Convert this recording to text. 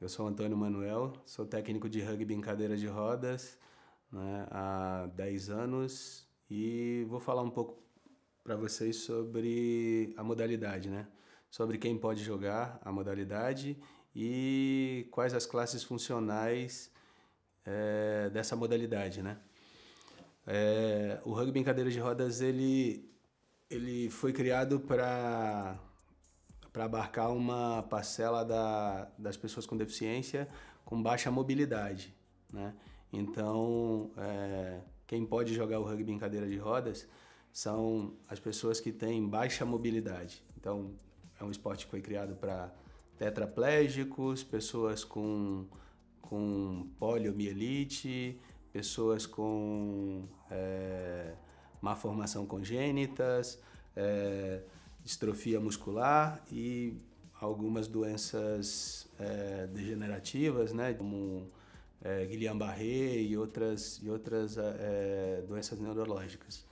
Eu sou Antônio Manuel, sou técnico de rugby em cadeira de rodas né, há 10 anos e vou falar um pouco para vocês sobre a modalidade, né? Sobre quem pode jogar a modalidade e quais as classes funcionais é, dessa modalidade, né? É, o rugby em cadeira de rodas ele, ele foi criado para para abarcar uma parcela da, das pessoas com deficiência com baixa mobilidade. Né? Então, é, quem pode jogar o rugby em cadeira de rodas são as pessoas que têm baixa mobilidade. Então, é um esporte que foi criado para tetraplégicos, pessoas com, com poliomielite, pessoas com é, má formação congênitas, é, distrofia muscular e algumas doenças é, degenerativas, né, como é, Guillain-Barré e outras, e outras é, doenças neurológicas.